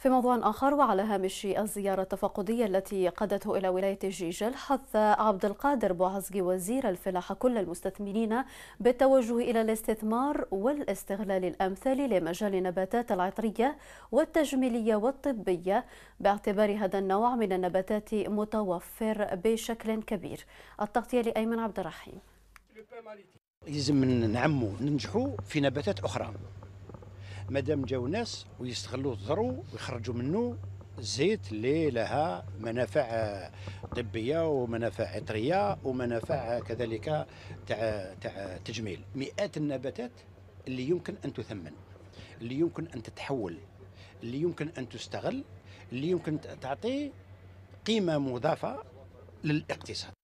في موضوع آخر وعلى هامش الزيارة التفقدية التي قادته إلى ولاية جيجل حث عبد القادر بوعزقي وزير الفلاحة كل المستثمرين بالتوجه إلى الاستثمار والاستغلال الأمثل لمجال النباتات العطرية والتجميلية والطبية باعتبار هذا النوع من النباتات متوفر بشكل كبير التغطية لأيمن عبد الرحيم يجب نعموا ننجحوا في نباتات أخرى مادام جاو ناس ويستغلوا الذرو ويخرجوا منه الزيت اللي لها منافع طبيه ومنافع عطريه ومنافع كذلك تاع تاع تجميل مئات النباتات اللي يمكن ان تثمن اللي يمكن ان تتحول اللي يمكن ان تستغل اللي يمكن تعطي قيمه مضافه للاقتصاد